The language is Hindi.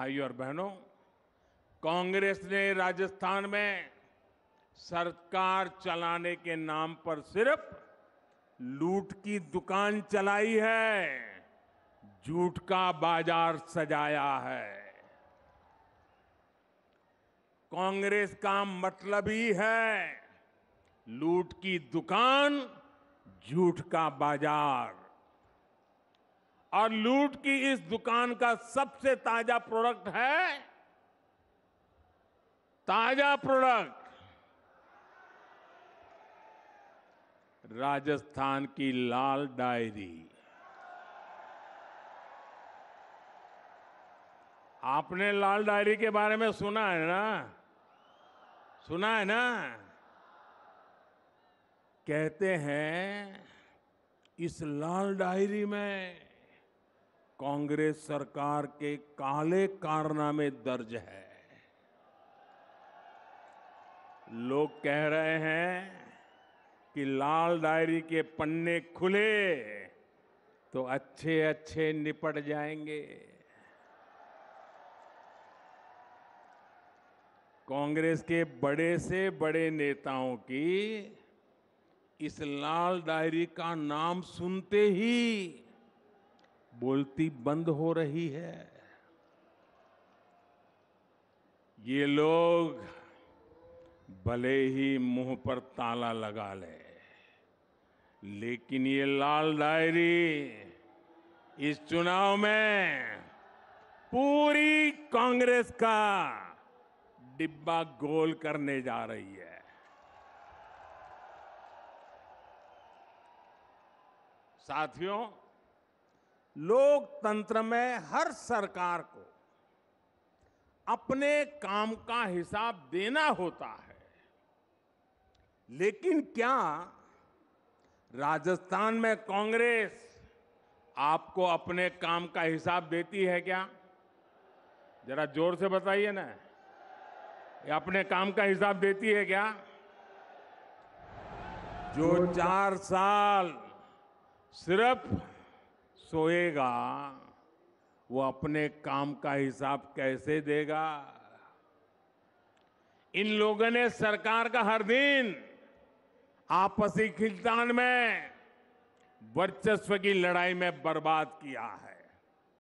भाइयों और बहनों कांग्रेस ने राजस्थान में सरकार चलाने के नाम पर सिर्फ लूट की दुकान चलाई है झूठ का बाजार सजाया है कांग्रेस का मतलब ही है लूट की दुकान झूठ का बाजार और लूट की इस दुकान का सबसे ताजा प्रोडक्ट है ताजा प्रोडक्ट राजस्थान की लाल डायरी आपने लाल डायरी के बारे में सुना है ना सुना है ना कहते हैं इस लाल डायरी में कांग्रेस सरकार के काले कारनामे दर्ज है लोग कह रहे हैं कि लाल डायरी के पन्ने खुले तो अच्छे अच्छे निपट जाएंगे कांग्रेस के बड़े से बड़े नेताओं की इस लाल डायरी का नाम सुनते ही बोलती बंद हो रही है ये लोग भले ही मुंह पर ताला लगा ले लेकिन ये लाल डायरी इस चुनाव में पूरी कांग्रेस का डिब्बा गोल करने जा रही है साथियों लोकतंत्र में हर सरकार को अपने काम का हिसाब देना होता है लेकिन क्या राजस्थान में कांग्रेस आपको अपने काम का हिसाब देती है क्या जरा जोर से बताइए ना ये अपने काम का हिसाब देती है क्या जो चार साल सिर्फ सोएगा वो अपने काम का हिसाब कैसे देगा इन लोगों ने सरकार का हर दिन आपसी खिलतान में वर्चस्व की लड़ाई में बर्बाद किया है